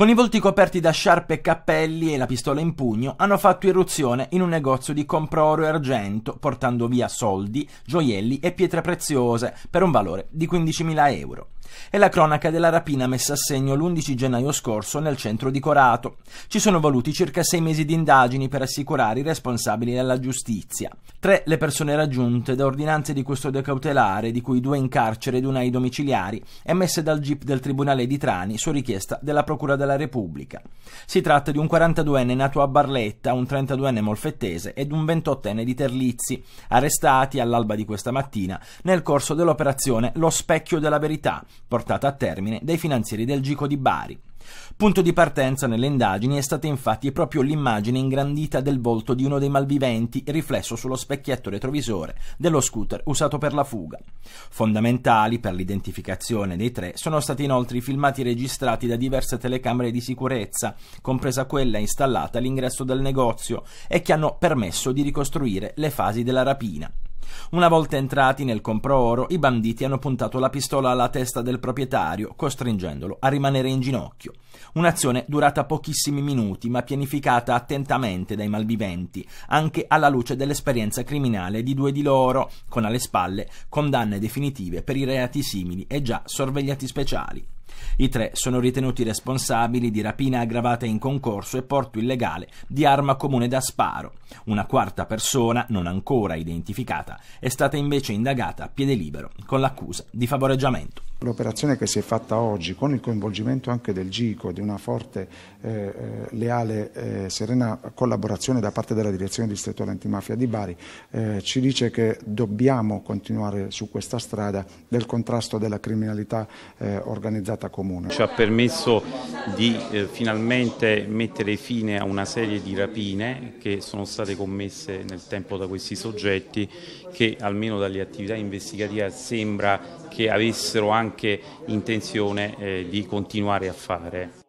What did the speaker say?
Con i volti coperti da sciarpe e cappelli e la pistola in pugno, hanno fatto irruzione in un negozio di compro oro e argento, portando via soldi, gioielli e pietre preziose per un valore di 15.000 euro. È la cronaca della rapina messa a segno l'11 gennaio scorso nel centro di Corato. Ci sono voluti circa sei mesi di indagini per assicurare i responsabili alla giustizia. Tre le persone raggiunte da ordinanze di custodia cautelare, di cui due in carcere ed una ai domiciliari, emesse dal GIP del Tribunale di Trani su richiesta della Procura della alla Repubblica. Si tratta di un 42enne nato a Barletta, un 32enne molfettese ed un 28enne di Terlizzi, arrestati all'alba di questa mattina nel corso dell'operazione Lo Specchio della Verità, portata a termine dai finanzieri del Gico di Bari. Punto di partenza nelle indagini è stata infatti proprio l'immagine ingrandita del volto di uno dei malviventi riflesso sullo specchietto retrovisore dello scooter usato per la fuga. Fondamentali per l'identificazione dei tre sono stati inoltre i filmati registrati da diverse telecamere di sicurezza, compresa quella installata all'ingresso del negozio, e che hanno permesso di ricostruire le fasi della rapina. Una volta entrati nel comprooro, i banditi hanno puntato la pistola alla testa del proprietario, costringendolo a rimanere in ginocchio. Un'azione durata pochissimi minuti, ma pianificata attentamente dai malviventi, anche alla luce dell'esperienza criminale di due di loro, con alle spalle condanne definitive per i reati simili e già sorvegliati speciali. I tre sono ritenuti responsabili di rapina aggravata in concorso e porto illegale di arma comune da sparo. Una quarta persona, non ancora identificata, è stata invece indagata a piede libero con l'accusa di favoreggiamento. L'operazione che si è fatta oggi, con il coinvolgimento anche del GICO, e di una forte, eh, eh, leale, eh, serena collaborazione da parte della Direzione Distrettuale Antimafia di Bari, eh, ci dice che dobbiamo continuare su questa strada del contrasto della criminalità eh, organizzata comune. Ci ha permesso di eh, finalmente mettere fine a una serie di rapine che sono state commesse nel tempo da questi soggetti che almeno dalle attività investigative sembra che avessero anche anche intenzione eh, di continuare a fare.